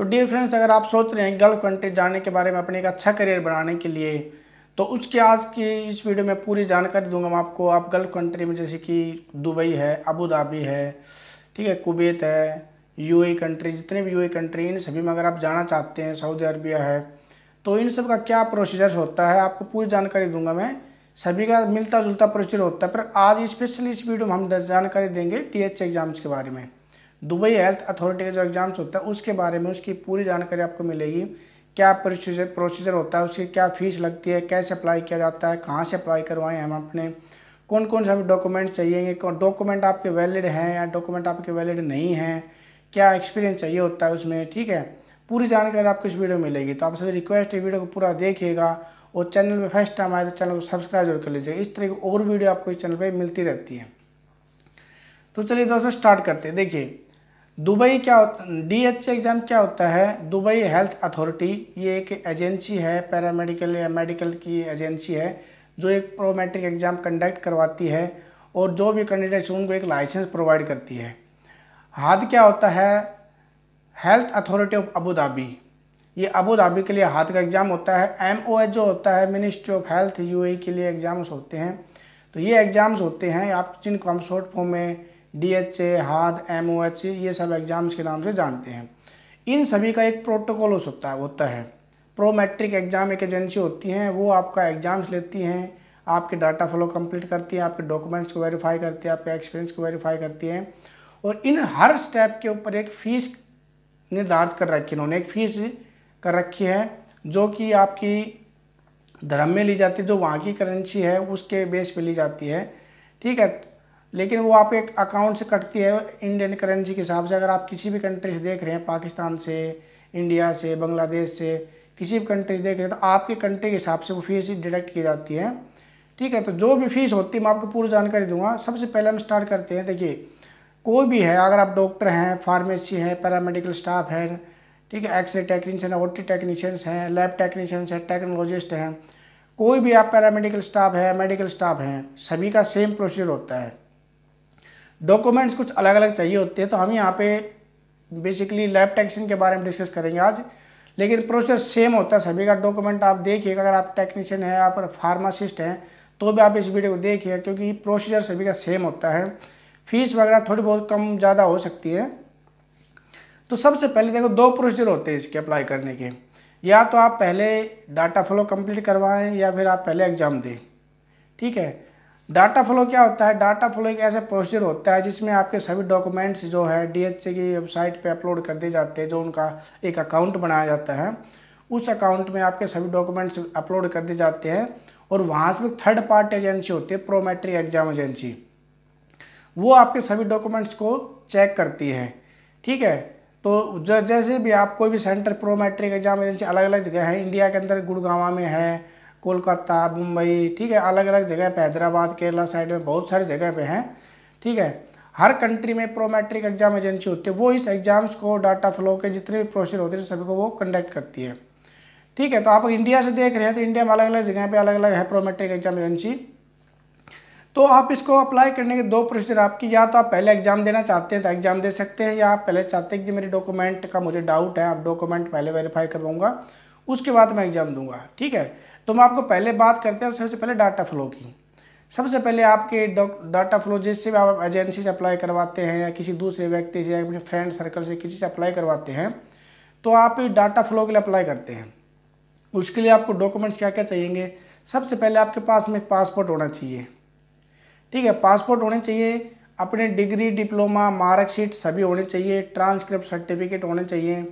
तो dear friends अगर आप सोच रहे हैं गल्फ कंट्री जाने के बारे में अपने एक अच्छा करियर बनाने के लिए तो उसके आज की इस वीडियो में पूरी जानकारी दूंगा मैं आपको आप गल्फ कंट्री में जैसे कि दुबई है अबू धाबी है ठीक है कुवैत है यूएई कंट्री e जितने भी यूएई कंट्री e इन सभी में अगर आप जाना चाहते हैं सऊदी अरबिया है तो इन सब का क्या प्रोसीजर्स होता है आपको पूरी जानकारी दूंगा मैं सभी का मिलता जुलता प्रोसीजर होता है पर आज स्पेशली इस वीडियो में हम जानकारी देंगे टी एग्ज़ाम्स के बारे में दुबई हेल्थ अथॉरिटी का जो एग्ज़ाम्स होता है उसके बारे में उसकी पूरी जानकारी आपको मिलेगी क्या प्रोसीजर प्रोसीजर होता है उसकी क्या फ़ीस लगती है कैसे अप्लाई किया जाता है कहाँ से अप्लाई करवाएं हम अपने कौन कौन से हमें डॉक्यूमेंट चाहिए डॉक्यूमेंट आपके वैलिड हैं या डॉक्यूमेंट आपके वैलिड नहीं हैं क्या एक्सपीरियंस चाहिए होता है उसमें ठीक है पूरी जानकारी आपको इस वीडियो में मिलेगी तो आप सभी रिक्वेस्ट है वीडियो को पूरा देखिएगा और चैनल पे फर्स्ट टाइम आए तो चैनल को सब्सक्राइब जरूर कर लीजिएगा इस तरह की और वीडियो आपको इस चैनल पे मिलती रहती है तो चलिए दोस्तों स्टार्ट करते हैं देखिए दुबई क्या डी एच एग्ज़ाम क्या होता है दुबई हेल्थ अथॉरिटी ये एक एजेंसी है पैरामेडिकल या मेडिकल की एजेंसी है जो एक प्रोमेट्रिक एग्ज़ाम कंडक्ट करवाती है और जो भी कैंडिडेट्स उनको एक लाइसेंस प्रोवाइड करती है हाथ क्या होता है health authority of Abu Dhabi ये अबू धाबी के लिए हाथ का एग्ज़ाम होता है एम जो होता है मिनिस्ट्री ऑफ हेल्थ यू के लिए एग्ज़ाम्स होते हैं तो ये एग्ज़ाम्स होते हैं आप जिनको हम शॉर्ट फॉर्म में डी एच ए हाथ एम ओ एच ये सब एग्ज़ाम्स के नाम से जानते हैं इन सभी का एक प्रोटोकॉल हो सकता है होता है प्रोमेट्रिक एग्ज़ाम एक एजेंसी होती हैं वो आपका एग्ज़ाम्स लेती हैं आपके डाटा फ्लो कंप्लीट करती है आपके डॉक्यूमेंट्स को वेरीफाई करती है आपके एक्सपीरियंस को वेरीफाई करती हैं और इन हर स्टेप के ऊपर एक फ़ीस निर्धारित कर रखी इन्होंने एक फ़ीस कर रखी है जो कि आपकी धर्म में ली जाती है जो वहाँ की करेंसी है उसके बेस पे ली जाती है ठीक है लेकिन वो आपके अकाउंट से कटती है इंडियन करेंसी के हिसाब से अगर आप किसी भी कंट्री से देख रहे हैं पाकिस्तान से इंडिया से बांग्लादेश से किसी भी कंट्री से देख रहे हैं तो आपके कंट्री के हिसाब से वो फीस डिडक्ट की जाती है ठीक है तो जो भी फीस होती है मैं आपको पूरी जानकारी दूंगा सबसे पहले हम स्टार्ट करते हैं देखिए कोई भी है अगर आप डॉक्टर हैं फार्मेसी हैं पैरामेडिकल स्टाफ है ठीक है एक्सरे टेक्नीशियन है ओ टी टेक्नीशियंस हैं लैब टेक्नीशियंस हैं टेक्नोलॉजिस्ट हैं कोई भी आप पैरामेडिकल स्टाफ है मेडिकल स्टाफ हैं सभी का सेम प्रोसीजर होता है डॉक्यूमेंट्स कुछ अलग अलग चाहिए होते हैं तो हम यहाँ पे बेसिकली लैब टैक्सेशन के बारे में डिस्कस करेंगे आज लेकिन प्रोसेस सेम होता है सभी का डॉक्यूमेंट आप देखिएगा अगर आप टेक्नीशियन हैं आप फार्मासिस्ट हैं तो भी आप इस वीडियो को देखिए क्योंकि प्रोसीजर सभी का सेम होता है फीस वगैरह थोड़ी बहुत कम ज़्यादा हो सकती है तो सबसे पहले देखो दो प्रोसीजर होते हैं इसके अप्लाई करने के या तो आप पहले डाटा फ्लो कंप्लीट करवाएं या फिर आप पहले एग्ज़ाम दें ठीक है डाटा फ्लो क्या होता है डाटा फ्लो एक ऐसा प्रोसीजर होता है जिसमें आपके सभी डॉक्यूमेंट्स जो है ए की वेबसाइट पे अपलोड कर दिए जाते हैं जो उनका एक अकाउंट बनाया जाता है उस अकाउंट में आपके सभी डॉक्यूमेंट्स अपलोड कर दिए जाते हैं और वहाँ से थर्ड पार्टी एजेंसी होती है प्रोमेट्री एग्जाम एजेंसी वो आपके सभी डॉक्यूमेंट्स को चेक करती है ठीक है तो जैसे भी आप कोई भी सेंटर प्रोमेट्रिक एग्जाम एजेंसी अलग अलग जगह है इंडिया के अंदर गुड़गावा में है कोलकाता मुंबई ठीक है अलग अलग जगह पे हैदराबाद केरला साइड में बहुत सारी जगह पे हैं ठीक है हर कंट्री में प्रोमेट्रिक एग्जाम एजेंसी होती है वो इस एग्जाम्स को डाटा फ्लो के जितने भी प्रोसेस होते हैं सभी को वो कंडक्ट करती है ठीक है तो आप इंडिया से देख रहे हैं तो इंडिया में अलग अलग जगह पर अलग अलग है प्रोमेट्रिक एग्जाम एजेंसी तो आप इसको अप्लाई करने के दो प्रोसीजर आपकी या तो आप पहले एग्जाम देना चाहते हैं तो एग्जाम दे सकते हैं या आप पहले चाहते हैं कि मेरे डॉक्यूमेंट का मुझे डाउट है आप डॉक्यूमेंट पहले वेरीफाई करवाऊंगा उसके बाद मैं एग्जाम दूंगा ठीक है तो हम आपको पहले बात करते हैं सबसे पहले डाटा फ्लो की सबसे पहले आपके डाटा फ्लो जिससे भी आप एजेंसी से अप्लाई करवाते हैं या किसी दूसरे व्यक्ति से या अपने फ्रेंड सर्कल से किसी से अप्लाई करवाते हैं तो आप डाटा फ्लो के लिए अप्लाई करते हैं उसके लिए आपको डॉक्यूमेंट्स क्या क्या चाहिए सबसे पहले आपके पास में पासपोर्ट होना चाहिए ठीक है पासपोर्ट होने चाहिए अपने डिग्री डिप्लोमा मार्कशीट सभी होने चाहिए ट्रांसक्रिप्ट सर्टिफिकेट होने चाहिए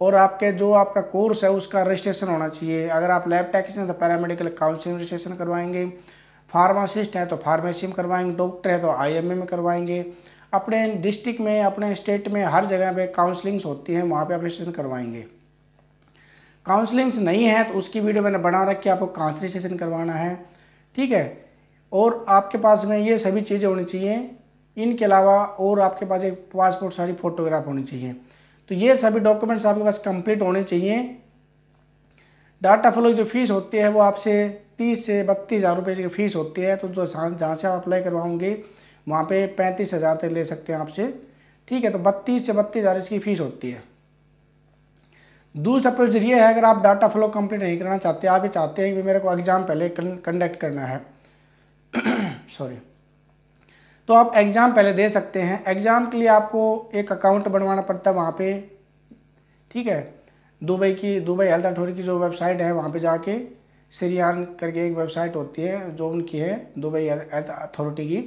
और आपके जो आपका कोर्स है उसका रजिस्ट्रेशन होना चाहिए अगर आप लैब हैं तो पैरामेडिकल काउंसिलिंग रजिस्ट्रेशन करवाएंगे फार्मासिस्ट है तो फार्मेसी में करवाएंगे डॉक्टर है तो आईएमए में करवाएंगे अपने डिस्ट्रिक्ट में अपने स्टेट में हर जगह पे काउंसलिंग्स होती हैं वहाँ पर आप रजिस्ट्रेशन करवाएंगे काउंसलिंग्स नहीं है तो उसकी वीडियो मैंने बना रखी आपको कहाँ से रजिस्ट्रेशन करवाना है ठीक है और आपके पास में ये सभी चीज़ें होनी चाहिए इनके अलावा और आपके पास एक पासपोर्ट सारी फ़ोटोग्राफ होनी चाहिए तो ये सभी डॉक्यूमेंट्स आपके पास कंप्लीट होने चाहिए डाटा फ्लो की जो फीस होती है वो आपसे तीस से बत्तीस हज़ार रुपये की फ़ीस होती है तो जो जहाँ से आप अप्लाई करवाओगे वहाँ पे पैंतीस हज़ार तक ले सकते हैं आपसे ठीक है तो बत्तीस से बत्तीस हज़ार इसकी फ़ीस होती है दूसरा प्रोसीजर ये है अगर आप डाटा फ्लो कंप्लीट नहीं करना चाहते आप ये चाहते हैं कि मेरे को एग्ज़ाम पहले कंडक्ट करना है सॉरी तो आप एग्ज़ाम पहले दे सकते हैं एग्ज़ाम के लिए आपको एक अकाउंट बनवाना पड़ता है वहाँ पे ठीक है दुबई की दुबई हेल्थ अथॉरिटी की जो वेबसाइट है वहाँ पे जाके सीरियान करके एक वेबसाइट होती है जो उनकी है दुबई हेल्थ अथॉरिटी की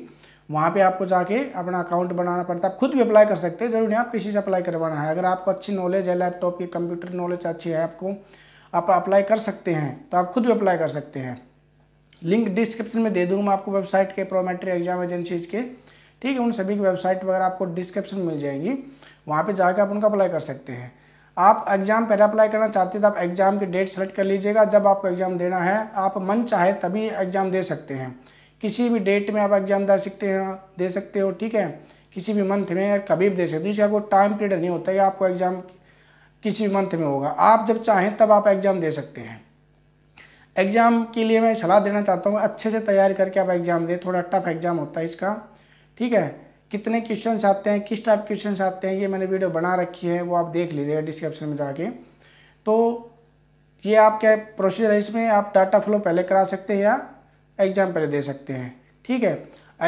वहाँ पे आपको जाके अपना अकाउंट बनाना पड़ता है आप खुद भी अप्लाई कर सकते हैं जरूरी आप किसी से अप्लाई करवाना है अगर आपको अच्छी नॉलेज है लैपटॉप की कंप्यूटर नॉलेज अच्छी है आपको आप अप्लाई कर सकते हैं तो आप खुद भी अप्लाई कर सकते हैं लिंक डिस्क्रिप्शन में दे दूंगा मैं आपको वेबसाइट के प्रोमेट्री एग्जाम एजेंसीज के ठीक है उन सभी की वेबसाइट वगैरह आपको डिस्क्रिप्शन मिल जाएंगी वहाँ पर जाकर आप उनका अप्लाई कर सकते हैं आप एग्ज़ाम पहले अप्लाई करना चाहते हैं तो आप एग्ज़ाम की डेट सेलेक्ट कर लीजिएगा जब आपको एग्ज़ाम देना है आप मन चाहे तभी एग्ज़ाम दे सकते हैं किसी भी डेट में आप एग्ज़ाम दे सकते हैं दे सकते हो ठीक है किसी भी मंथ में या कभी भी दे सकते हो इसका कोई टाइम पीरियड नहीं होता है आपको एग्ज़ाम किसी भी मंथ में होगा आप जब चाहें तब आप एग्ज़ाम दे सकते हैं एग्ज़ाम के लिए मैं सलाह देना चाहता हूँ अच्छे से तैयारी करके आप एग्ज़ाम दें थोड़ा टफ एग्ज़ाम होता है इसका ठीक है कितने क्वेश्चन आते हैं किस टाइप क्वेश्चन आते हैं ये मैंने वीडियो बना रखी है वो आप देख लीजिएगा डिस्क्रिप्शन में जाके तो ये आपका प्रोसीजर है इसमें आप डाटा फ्लो पहले करा सकते हैं या एग्ज़ाम पहले दे सकते हैं ठीक है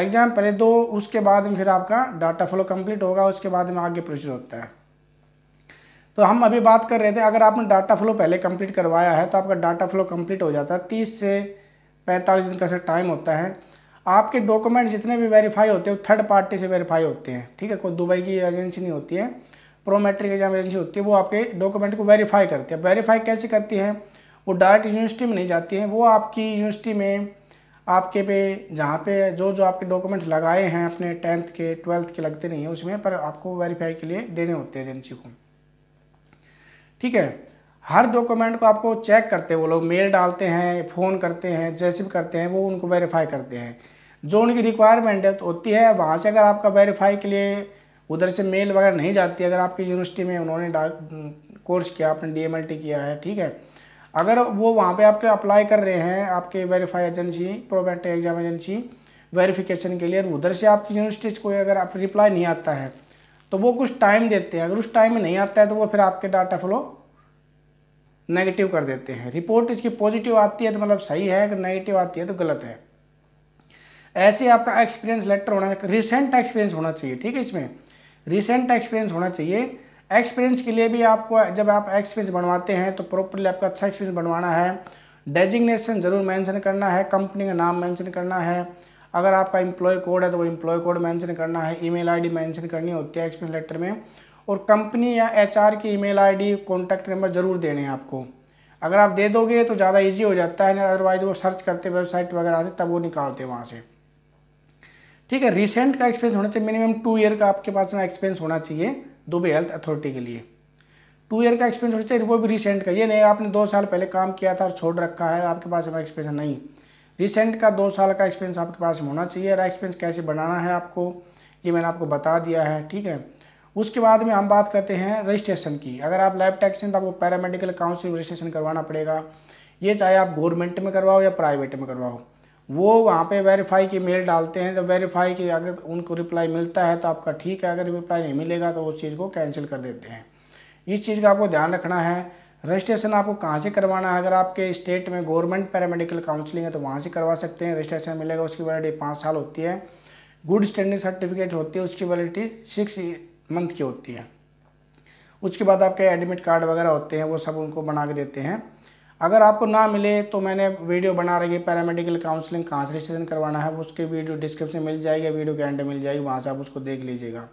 एग्ज़ाम पहले दो उसके बाद में फिर आपका डाटा फ्लो कंप्लीट होगा उसके बाद में आगे प्रोसीजर होता है तो हम अभी बात कर रहे थे अगर आपने डाटा फ्लो पहले कंप्लीट करवाया है तो आपका डाटा फ्लो कंप्लीट हो जाता है तीस से पैंतालीस दिन का सर टाइम होता है आपके डॉक्यूमेंट जितने भी वेरीफाई होते हैं वो थर्ड पार्टी से वेरीफाई होते हैं ठीक है कोई दुबई की एजेंसी नहीं होती है प्रोमेट्रिक एग्जाम एजेंसी होती है वो आपके डॉक्यूमेंट को वेरीफाई करती है वेरीफाई कैसे करती है वो डायरेक्ट यूनिवर्सिटी में नहीं जाती है वो आपकी यूनिवर्सिटी में आपके पे जहाँ पे जो जो आपके डॉक्यूमेंट्स लगाए हैं अपने टेंथ के ट्वेल्थ के लगते नहीं हैं उसमें पर आपको वेरीफाई के लिए देने होते हैं एजेंसी को ठीक है हर डॉक्यूमेंट को आपको चेक करते हैं वो लोग मेल डालते हैं फ़ोन करते हैं जैसे भी करते हैं वो उनको वेरीफाई करते हैं जो उनकी रिक्वायरमेंट है तो होती है वहाँ से अगर आपका वेरीफाई के लिए उधर से मेल वगैरह नहीं जाती अगर आपकी यूनिवर्सिटी में उन्होंने कोर्स किया आपने डी किया है ठीक है अगर वो वहाँ पर आपके अप्लाई कर रहे हैं आपके verify agency Prometric exam agency verification के लिए उधर से आपकी यूनिवर्सिटी को अगर आप रिप्लाई नहीं आता है तो वो कुछ टाइम देते हैं अगर उस टाइम में नहीं आता है तो वो फिर आपके डाटा फ्लो नेगेटिव कर देते हैं रिपोर्ट इसकी पॉजिटिव आती है तो मतलब सही है अगर नेगेटिव आती है तो गलत है ऐसे आपका एक्सपीरियंस लेटर होना रिसेंट एक्सपीरियंस होना चाहिए ठीक है इसमें रिसेंट एक्सपीरियंस होना चाहिए एक्सपीरियंस के लिए भी आपको जब आप एक्सपीरियंस बनवाते हैं तो प्रॉपरली आपका अच्छा एक्सपीरियंस बनवाना है डेजिग्नेशन ज़रूर मैंशन करना है कंपनी का नाम मैंशन करना है अगर आपका एम्प्लॉय कोड है तो वो एम्प्लॉय कोड मेंशन करना है ईमेल आईडी मेंशन करनी होती है एक्सप्लेन लेटर में और कंपनी या एचआर की ईमेल आईडी कॉन्टैक्ट नंबर ज़रूर देने हैं आपको अगर आप दे दोगे तो ज़्यादा ईजी हो जाता है अदरवाइज तो वो सर्च करते वेबसाइट वगैरह से तब वो निकालते वहाँ से ठीक है रिसेंट का एक्सपीरियंस होना चाहिए मिनिमम टू ईयर का आपके पास में एक्सपीरियंस होना चाहिए दुबई हेल्थ अथॉरिटी के लिए टू ईयर का एक्सपीरियंस होना चाहिए वो भी रिसेंट का ये नहीं आपने दो साल पहले काम किया था और छोड़ रखा है आपके पास में एक्सपीरियंस नहीं रिसेंट का दो साल का एक्सपीरियंस आपके पास होना चाहिए और एक्सपीरियंस कैसे बनाना है आपको ये मैंने आपको बता दिया है ठीक है उसके बाद में हम बात करते हैं रजिस्ट्रेशन की अगर आप लैब टैक्स हैं तो आपको पैरामेडिकल काउंसिल रजिस्ट्रेशन करवाना पड़ेगा ये चाहे आप गवर्नमेंट में करवाओ या प्राइवेट में करवाओ वो वहाँ पे वेरीफाई की मेल डालते हैं जब वेरीफाई की अगर उनको रिप्लाई मिलता है तो आपका ठीक है अगर रिप्लाई नहीं मिलेगा तो उस चीज़ को कैंसिल कर देते हैं इस चीज़ का आपको ध्यान रखना है रजिस्ट्रेशन आपको कहाँ से करवाना है अगर आपके स्टेट में गवर्नमेंट पैरामेडिकल काउंसलिंग है तो वहाँ से करवा सकते हैं रजिस्ट्रेशन मिलेगा उसकी वैलिडिटी पाँच साल होती है गुड स्टैंडिंग सर्टिफिकेट होती है उसकी वैलिडिटी सिक्स मंथ की होती है उसके बाद आपके एडमिट कार्ड वगैरह होते हैं वो सब उनको बना के देते हैं अगर आपको ना मिले तो मैंने वीडियो बना रही है पैरामेडिकल काउंसलिंग कहाँ से रजिस्ट्रेशन करवाना है उसके वीडियो डिस्क्रिप्शन मिल जाएगी वीडियो के एंड मिल जाएगी वहाँ से आप उसको देख लीजिएगा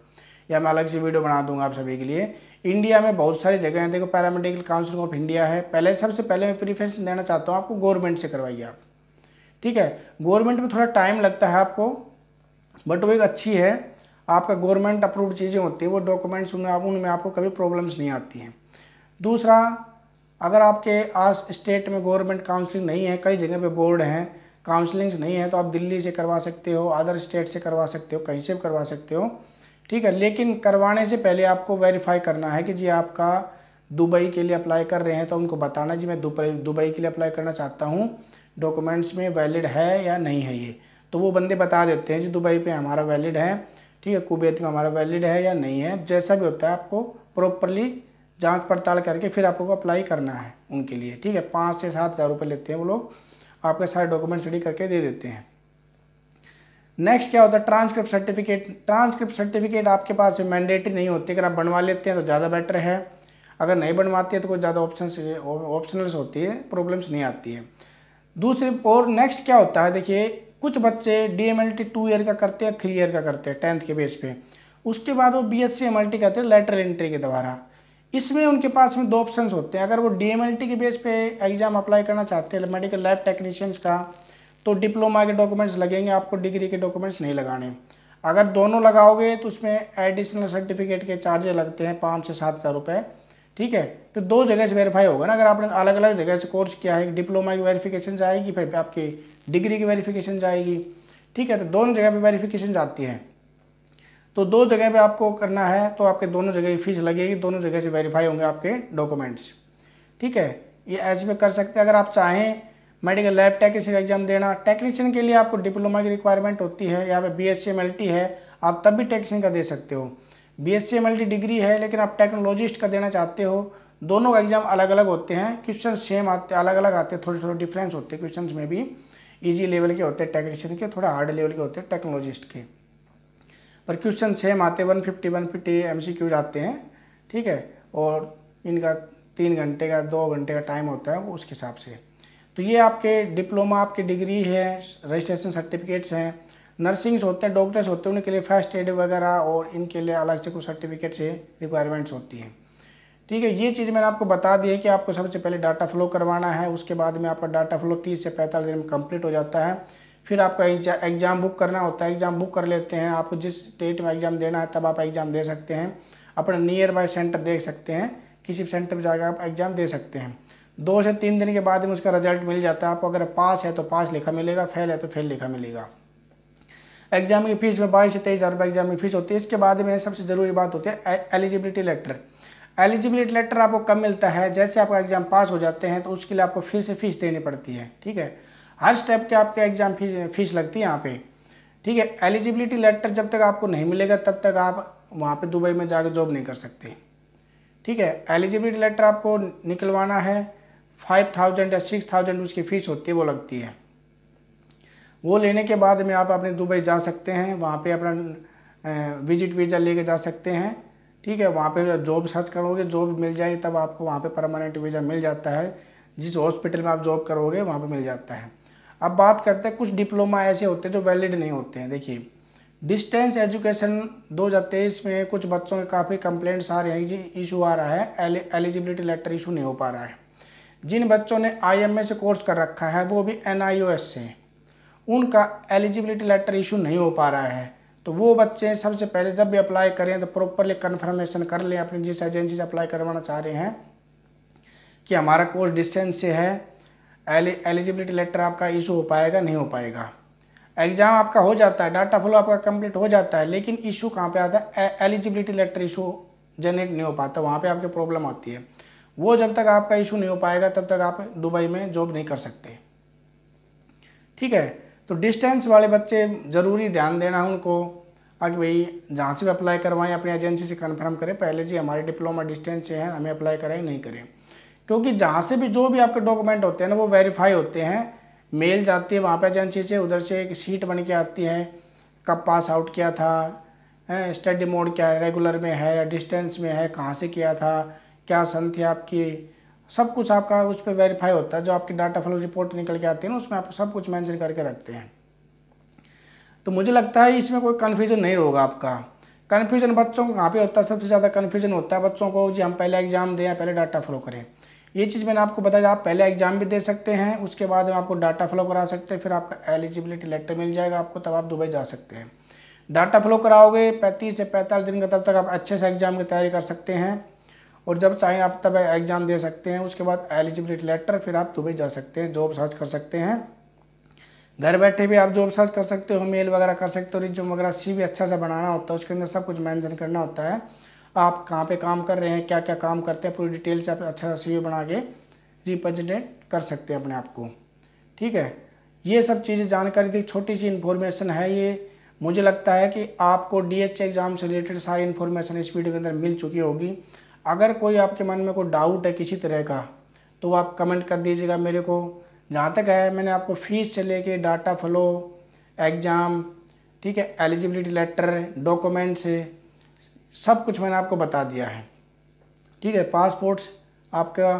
या मैं अलग से वीडियो बना दूंगा आप सभी के लिए इंडिया में बहुत सारी जगह हैं देखो पैरामेडिकल काउंसिल ऑफ इंडिया है पहले सबसे पहले मैं प्रीफ्रेंस देना चाहता हूँ आपको गवर्नमेंट से करवाइए आप ठीक है गवर्नमेंट में थोड़ा टाइम लगता है आपको बट वो एक अच्छी है आपका गवर्नमेंट अप्रूव्ड चीज़ें होती है वो डॉक्यूमेंट्स उनमें आप उनमें आपको कभी प्रॉब्लम्स नहीं आती हैं दूसरा अगर आपके आस स्टेट में गवर्नमेंट काउंसलिंग नहीं है कई जगह पे बोर्ड हैं काउंसलिंग्स नहीं है तो आप दिल्ली से करवा सकते हो अदर स्टेट से करवा सकते हो कहीं से भी करवा सकते हो ठीक है लेकिन करवाने से पहले आपको वेरीफाई करना है कि जी आपका दुबई के लिए अप्लाई कर रहे हैं तो उनको बताना जी मैं दुबई दुबई के लिए अप्लाई करना चाहता हूँ डॉक्यूमेंट्स में वैलिड है या नहीं है ये तो वो बंदे बता देते हैं जी दुबई पे हमारा वैलिड है ठीक है कुवैत में हमारा वैलिड है या नहीं है जैसा भी होता है आपको प्रॉपरली जांच पड़ताल करके फिर आपको अप्लाई करना है उनके लिए ठीक है पाँच से सात हज़ार रुपये लेते हैं वो लोग आपके सारे डॉक्यूमेंट्स रेडी करके दे देते हैं नेक्स्ट क्या होता है ट्रांसक्रिप्ट सर्टिफिकेट ट्रांसक्रिप्ट सर्टिफिकेट आपके पास मैंडेटरी नहीं होती अगर आप बनवा लेते हैं तो ज़्यादा बेटर है अगर नहीं बनवाते हैं तो कुछ ज़्यादा ऑप्शन ऑप्शनल्स होती है प्रॉब्लम्स नहीं आती है दूसरी और नेक्स्ट क्या होता है देखिए कुछ बच्चे D M L T two year का करते हैं थ्री ईयर का करते हैं टेंथ के बेस पे उसके बाद वो B S C M L T करते हैं लेटर एंट्री के द्वारा इसमें उनके पास में दो ऑप्शन होते हैं अगर वो डी एम एल टी के बेस पे एग्ज़ाम अप्लाई करना चाहते हैं मेडिकल लैब टेक्नीशियंस का तो डिप्लोमा के डॉक्यूमेंट्स लगेंगे आपको डिग्री के डॉक्यूमेंट्स नहीं लगाने अगर दोनों लगाओगे तो उसमें एडिशनल सर्टिफिकेट के चार्जे लगते हैं पाँच से सात हज़ार रुपये ठीक है तो दो जगह से वेरीफाई होगा ना अगर आपने अलग अलग जगह से कोर्स किया है डिप्लोमा की वेरीफिकेशन जाएगी फिर आपकी डिग्री की वेरीफिकेशन जाएगी ठीक है तो दोनों जगह पर वेरीफिकेशन जाती है तो दो जगह पर आपको करना है तो आपके दोनों जगह की फ़ीस लगेगी दोनों जगह से वेरीफाई होंगे आपके डॉक्यूमेंट्स ठीक है ये ऐसे में कर सकते हैं अगर आप चाहें मेडिकल लैब टेक्नीशियन एग्जाम देना टेक्नीशियन के लिए आपको डिप्लोमा की रिक्वायरमेंट होती है यहाँ फिर बी एस है आप तब भी टेक्नीशियन का दे सकते हो बी एस डिग्री है लेकिन आप टेक्नोलॉजिस्ट का देना चाहते हो दोनों एग्जाम अलग अलग होते हैं क्वेश्चन सेम आते अलग अलग आते हैं थोड़े थोड़े डिफरेंस होते हैं क्वेश्चन में भी ईजी लेवल के होते हैं टेक्नीशियन के थोड़ा हार्ड लेवल के होते हैं टेक्नोलॉजिस्ट के पर क्वेश्चन सेम आते हैं one fifty one fifty M C Qs आते हैं ठीक है और इनका तीन घंटे का दो घंटे का टाइम होता है वो उसके हिसाब से तो ये आपके डिप्लोमा आपकी डिग्री है रजिस्ट्रेशन सर्टिफिकेट्स हैं नर्सिंग्स होते हैं डॉक्टर्स होते हैं उनके लिए फर्स्ट एड वगैरह और इनके लिए अलग से कुछ सर्टिफिकेट्स से रिक्वायरमेंट्स होती हैं ठीक है ये चीज़ मैंने आपको बता दी है कि आपको सबसे पहले डाटा फ्लो करवाना है उसके बाद में आपका डाटा फ्लो तीस से पैंतालीस दिन में कंप्लीट हो जाता है फिर आपका एग्ज़ाम बुक करना होता है एग्ज़ाम बुक कर लेते हैं आपको जिस डेट में एग्ज़ाम देना है तब आप एग्ज़ाम दे सकते हैं अपना नियर बाय सेंटर देख सकते हैं किसी सेंटर पर जाकर आप एग्ज़ाम दे सकते हैं दो से तीन दिन के बाद में उसका रिजल्ट मिल जाता है आपको अगर पास है तो पास लिखा मिलेगा फेल है तो फेल लिखा मिलेगा एग्जाम की फीस में बाईस से तेईस हज़ार रुपये एग्जाम की फीस होती है इसके बाद में सबसे ज़रूरी बात होती है एलिजिबिलिटी लेटर एलिजिबिलिटी लेटर आपको कब मिलता है जैसे आपका एग्ज़ाम पास हो जाते हैं तो उसके लिए आपको फिर से फीस देनी पड़ती है ठीक है हर स्टेप के आपके एग्ज़ाम फीस फीस लगती है यहाँ पे ठीक है एलिजिबिलिटी लेटर जब तक आपको नहीं मिलेगा तब तक आप वहाँ पे दुबई में जाकर जॉब नहीं कर सकते ठीक है एलिजिबिलिटी लेटर आपको निकलवाना है फाइव थाउजेंड या सिक्स थाउजेंड उसकी फ़ीस होती है वो लगती है वो लेने के बाद में आप अपने दुबई जा सकते हैं वहाँ पे अपना विजिट वीज़ा लेके जा सकते हैं ठीक है वहाँ पे जॉब सर्च करोगे जॉब मिल जाए तब आपको वहाँ पे परमानेंट वीज़ा मिल जाता है जिस हॉस्पिटल में आप जॉब करोगे वहाँ पर मिल जाता है अब बात करते हैं कुछ डिप्लोमा ऐसे होते हैं जो वैलिड नहीं होते हैं देखिए डिस्टेंस एजुकेशन दो में कुछ बच्चों के काफ़ी कंप्लेंट्स आ रहे हैं जी इशू आ रहा है एलिजिबिलिटी लेटर इशू नहीं हो पा रहा है जिन बच्चों ने आई से कोर्स कर रखा है वो भी एन से उनका एलिजिबिलिटी लेटर इशू नहीं हो पा रहा है तो वो बच्चे सबसे पहले जब भी अप्लाई करें तो प्रॉपरली कन्फर्मेशन कर लें अपनी जिस एजेंसी से अप्लाई करवाना चाह रहे हैं कि हमारा कोर्स डिस्टेंस से है एलिजिबिलिटी लेटर आपका इशू हो पाएगा नहीं हो पाएगा एग्ज़ाम आपका हो जाता है डाटा फ्लो आपका कंप्लीट हो जाता है लेकिन इशू कहाँ पे आता है एलिजिबिलिटी लेटर इशू जनरेट नहीं हो पाता वहाँ पे आपकी प्रॉब्लम आती है वो जब तक आपका इशू नहीं हो पाएगा तब तक आप दुबई में जॉब नहीं कर सकते ठीक है तो डिस्टेंस वाले बच्चे ज़रूरी ध्यान देना उनको आगे भाई जहाँ से भी अप्लाई करवाएं अपनी एजेंसी से कन्फर्म करें पहले जी हमारे डिप्लोमा डिस्टेंस से हैं हमें अप्लाई कराएं नहीं करें क्योंकि जहाँ से भी जो भी आपके डॉक्यूमेंट होते हैं ना वो वेरीफाई होते हैं मेल जाती है वहाँ पर एजेंसी से उधर से एक सीट बन के आती है कब पास आउट किया था स्टडी मोड क्या है रेगुलर में है या डिस्टेंस में है कहाँ से किया था क्या सन थी आपकी सब कुछ आपका उस पर वेरीफाई होता है जो आपकी डाटा फ्लो रिपोर्ट निकल के आती है ना उसमें आप सब कुछ मैंशन करके रखते हैं तो मुझे लगता है इसमें कोई कन्फ्यूजन नहीं होगा आपका कन्फ्यूजन बच्चों को कहाँ पे होता है सबसे ज़्यादा कन्फ्यूजन होता है बच्चों को जी हम पहले एग्ज़ाम दें या पहले डाटा फ्लो करें ये चीज़ मैंने आपको बताया आप पहले एग्ज़ाम भी दे सकते हैं उसके बाद में आपको डाटा फ्लो करा सकते हैं फिर आपका एलिजिबिलिटी लेटर मिल जाएगा आपको तब आप दुबई जा सकते हैं डाटा फ्लो कराओगे पैंतीस से पैंतालीस दिन का तब तक आप अच्छे से एग्ज़ाम की तैयारी कर सकते हैं और जब चाहें आप तब एग्ज़ाम दे सकते हैं उसके बाद एलिजिबिलिटी लेटर फिर आप दुबई जा सकते हैं जॉब सर्च कर सकते हैं घर बैठे भी आप जॉब सर्च कर सकते हो मेल वगैरह कर सकते हो रिज्यूम वगैरह सी भी अच्छा सा बनाना होता है उसके अंदर सब कुछ मैंशन करना होता है आप कहाँ पर काम कर रहे हैं क्या क्या काम करते हैं पूरी डिटेल से आप अच्छा सा सी बना के रिप्रेजेंटेट कर सकते हैं अपने आप को ठीक है ये सब चीज़ें जानकारी थी छोटी सी इन्फॉर्मेशन है ये मुझे लगता है कि आपको डी एग्ज़ाम e से रिलेटेड सारी इन्फॉर्मेशन इस वीडियो के अंदर मिल चुकी होगी अगर कोई आपके मन में कोई डाउट है किसी तरह का तो आप कमेंट कर दीजिएगा मेरे को जहाँ तक है मैंने आपको फीस से लेके डाटा फ्लो एग्ज़ाम ठीक है एलिजिबिलिटी लेटर डॉक्यूमेंट्स सब कुछ मैंने आपको बता दिया है ठीक है पासपोर्ट्स आपका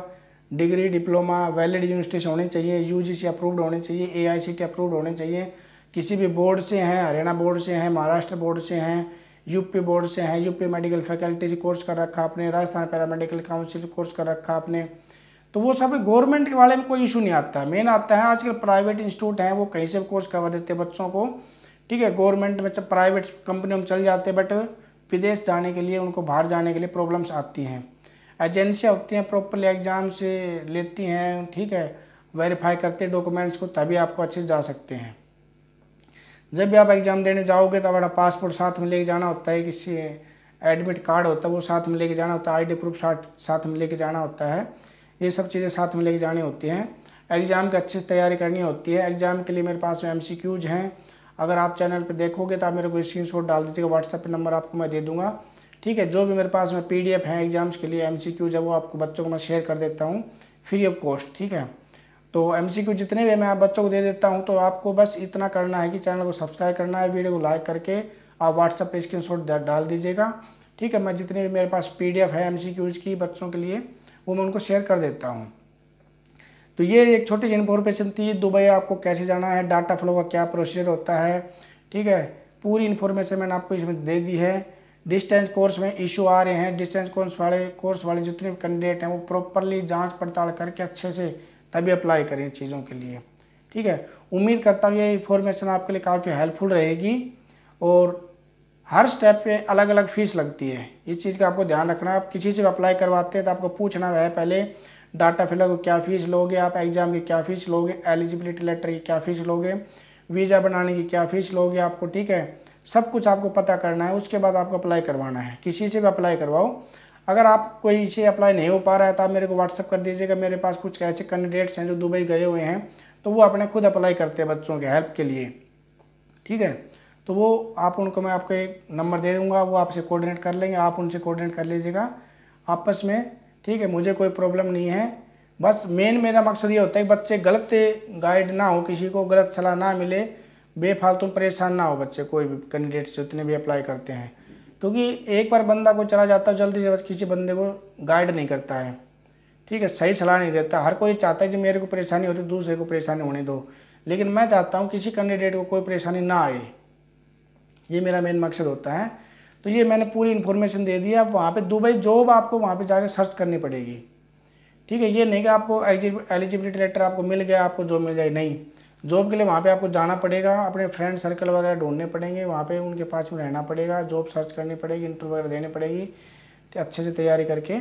डिग्री डिप्लोमा वैलिड यूनिवर्सिटी से होने चाहिए यूजीसी अप्रूव्ड होने चाहिए एआईसीटी अप्रूव्ड होने चाहिए किसी भी बोर्ड से हैं हरियाणा बोर्ड से हैं महाराष्ट्र बोर्ड से हैं यूपी बोर्ड से हैं यूपी मेडिकल फैकल्टी से कोर्स कर रखा आपने राजस्थान पैरामेडिकल काउंसिल कोर्स कर रखा आपने तो वो सब गवर्नमेंट के बारे में कोई इशू नहीं आता मेन आता है आजकल प्राइवेट इंस्टीट्यूट हैं वो कहीं से कोर्स करवा देते हैं बच्चों को ठीक है गवर्नमेंट में जब प्राइवेट कंपनियों में चल जाते हैं बट विदेश जाने के लिए उनको बाहर जाने के लिए प्रॉब्लम्स आती हैं एजेंसियाँ होती हैं प्रॉपरली एग्ज़ाम से लेती हैं ठीक है वेरीफाई करते हैं डॉक्यूमेंट्स को तभी आपको अच्छे से जा सकते हैं जब भी आप एग्ज़ाम देने जाओगे तो अपना पासपोर्ट साथ में लेके जाना होता है किसी एडमिट कार्ड होता है वो साथ में लेके जाना होता है आईडी प्रूफ साथ साथ में लेके जाना होता है ये सब चीज़ें साथ में लेके जानी होती हैं एग्ज़ाम की अच्छे से तैयारी करनी होती है एग्ज़ाम के लिए मेरे पास में एम हैं अगर आप चैनल पर देखोगे तो आप मेरे को स्क्रीन डाल दीजिएगा व्हाट्सएप नंबर आपको मैं दे दूँगा ठीक है जो भी मेरे पास में पी हैं एग्ज़ाम्स के लिए एम है वो आपको बच्चों को मैं शेयर कर देता हूँ फ्री ऑफ कॉस्ट ठीक है तो क्यू जितने भी मैं आप बच्चों को दे देता हूँ तो आपको बस इतना करना है कि चैनल को सब्सक्राइब करना है वीडियो को लाइक करके आप व्हाट्सएप स्क्रीन शॉट डाल दीजिएगा ठीक है मैं जितने भी मेरे पास एफ है क्यूज की बच्चों के लिए वो मैं उनको शेयर कर देता हूँ तो ये एक छोटी सी इन्फॉर्मेशन थी दुबई आपको कैसे जाना है डाटा फ्लो का क्या प्रोसीजर होता है ठीक है पूरी इन्फॉर्मेशन मैंने आपको इसमें दे दी है डिस्टेंस कोर्स में इशू आ रहे हैं डिस्टेंस कोर्स वाले कोर्स वाले जितने कैंडिडेट हैं वो प्रॉपरली जांच पड़ताल करके अच्छे से तभी अप्लाई करें चीज़ों के लिए ठीक है उम्मीद करता हूँ ये इन्फॉर्मेशन आपके लिए काफ़ी हेल्पफुल रहेगी और हर स्टेप पे अलग अलग फ़ीस लगती है इस चीज़ का आपको ध्यान रखना आप किसी से अप्लाई करवाते हैं तो आपको पूछना है पहले डाटा फिलर को क्या फ़ीस लोगे आप एग्ज़ाम की क्या फ़ीस लोगे एलिजिबिलिटी लेटर की क्या फ़ीस लोगे वीज़ा बनाने की क्या फ़ीस लोगे आपको ठीक है सब कुछ आपको पता करना है उसके बाद आपको अप्लाई करवाना है किसी से भी अप्लाई करवाओ अगर आप कोई से अप्लाई नहीं हो पा रहा है तो आप मेरे को व्हाट्सअप कर दीजिएगा मेरे पास कुछ ऐसे कैंडिडेट्स हैं जो दुबई गए हुए हैं तो वो अपने खुद अप्लाई करते हैं बच्चों के हेल्प के लिए ठीक है तो वो आप उनको मैं आपको एक नंबर दे दूँगा वो आपसे कोऑर्डिनेट कर लेंगे आप उनसे कोऑर्डिनेट कर लीजिएगा आपस में ठीक है मुझे कोई प्रॉब्लम नहीं है बस मेन मेरा मकसद ये होता है कि बच्चे गलत गाइड ना हो किसी को गलत सलाह ना मिले बेफालतू परेशान ना हो बच्चे कोई भी कैंडिडेट्स जितने भी अप्लाई करते हैं क्योंकि एक बार बंदा को चला जाता है जल्दी बस किसी बंदे को गाइड नहीं करता है ठीक है सही सलाह नहीं देता हर कोई चाहता है कि मेरे को परेशानी हो रही तो दूसरे को परेशानी होने दो लेकिन मैं चाहता हूँ किसी कैंडिडेट को कोई परेशानी ना आए ये मेरा मेन मकसद होता है तो ये मैंने पूरी इन्फॉर्मेशन दे दी है आप वहाँ पर दुबई जॉब आपको वहाँ पर जाकर सर्च करनी पड़ेगी ठीक है ये नहीं कि आपको एलिजिबिलिटी लेटर आपको मिल गया आपको जॉब मिल जाएगी नहीं जॉब के लिए वहाँ पे आपको जाना पड़ेगा अपने फ्रेंड सर्कल वगैरह ढूंढने पड़ेंगे वहाँ पे उनके पास में रहना पड़ेगा जॉब सर्च करनी पड़ेगी इंटरव्यू वगैरह देनी पड़ेगी अच्छे से तैयारी करके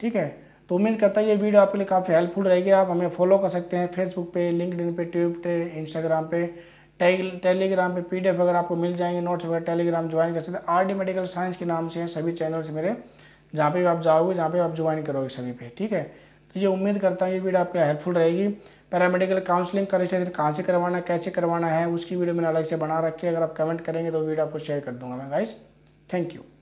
ठीक है तो उम्मीद करता है ये वीडियो आपके लिए काफ़ी हेल्पफुल रहेगी आप हमें फॉलो कर सकते हैं फेसबुक पे लिंकड पे ट्यूब पर इंस्टाग्राम पे टेलीग्राम पे एफ वगैरह आपको मिल जाएंगे नोट्स वगैरह टेलीग्राम ज्वाइन कर सकते हैं आर डी मेडिकल साइंस के नाम से हैं सभी चैनल्स मेरे जहाँ पर भी आप जाओगे जहाँ पर आप ज्वाइन करोगे सभी पे ठीक है तो ये उम्मीद करता हूँ ये वीडियो आपके हेल्पफुल रहेगी पैरामेडिकल काउंसलिंग का रजिस्ट्रेशन कहाँ से करवाना है कैसे करवाना है उसकी वीडियो मैंने अलग से बना रखी है अगर आप कमेंट करेंगे तो वीडियो आपको शेयर कर दूंगा मैं गाइस थैंक यू